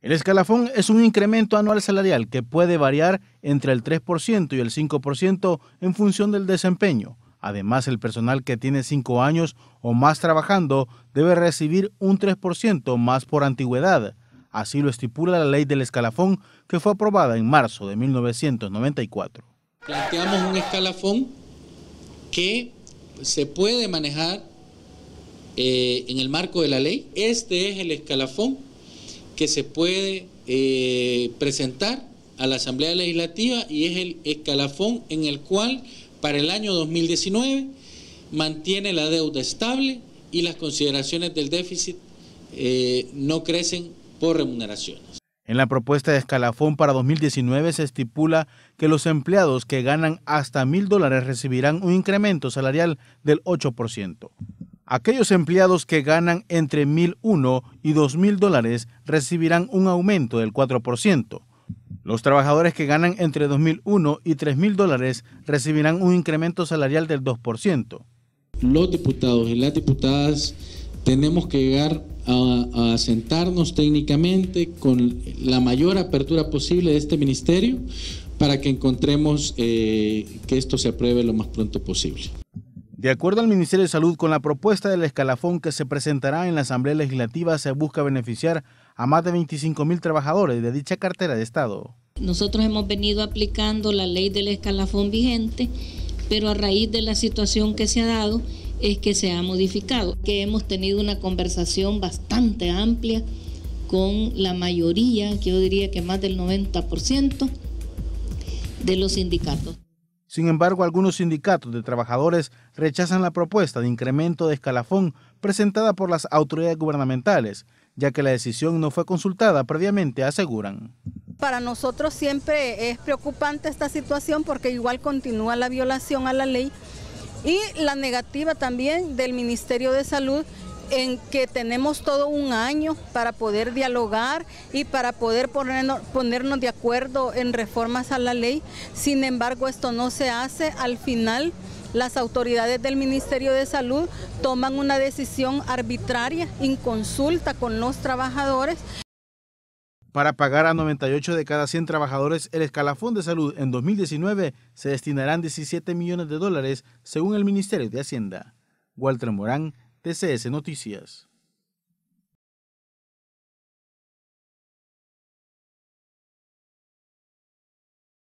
El escalafón es un incremento anual salarial que puede variar entre el 3% y el 5% en función del desempeño. Además, el personal que tiene 5 años o más trabajando debe recibir un 3% más por antigüedad. Así lo estipula la ley del escalafón que fue aprobada en marzo de 1994. Planteamos un escalafón que se puede manejar eh, en el marco de la ley. Este es el escalafón que se puede eh, presentar a la Asamblea Legislativa y es el escalafón en el cual para el año 2019 mantiene la deuda estable y las consideraciones del déficit eh, no crecen por remuneraciones. En la propuesta de escalafón para 2019 se estipula que los empleados que ganan hasta mil dólares recibirán un incremento salarial del 8%. Aquellos empleados que ganan entre 1.001 y 2.000 dólares recibirán un aumento del 4%. Los trabajadores que ganan entre 2.001 y 3.000 dólares recibirán un incremento salarial del 2%. Los diputados y las diputadas tenemos que llegar a, sentarnos técnicamente con la mayor apertura posible de este ministerio para que encontremos eh, que esto se apruebe lo más pronto posible. De acuerdo al Ministerio de Salud, con la propuesta del escalafón que se presentará en la Asamblea Legislativa se busca beneficiar a más de 25 mil trabajadores de dicha cartera de Estado. Nosotros hemos venido aplicando la ley del escalafón vigente, pero a raíz de la situación que se ha dado es que se ha modificado, que hemos tenido una conversación bastante amplia con la mayoría, que yo diría que más del 90% de los sindicatos. Sin embargo, algunos sindicatos de trabajadores rechazan la propuesta de incremento de escalafón presentada por las autoridades gubernamentales, ya que la decisión no fue consultada previamente, aseguran. Para nosotros siempre es preocupante esta situación porque igual continúa la violación a la ley y la negativa también del Ministerio de Salud en que tenemos todo un año para poder dialogar y para poder ponernos, de acuerdo en reformas a la ley. Sin embargo, esto no se hace. Al final, las autoridades del Ministerio de Salud toman una decisión arbitraria, inconsulta con los trabajadores. Para pagar a 98 de cada 100 trabajadores el escalafón de salud en 2019 se destinarán 17 millones de dólares, según el Ministerio de Hacienda. Walter Morán, TCS Noticias.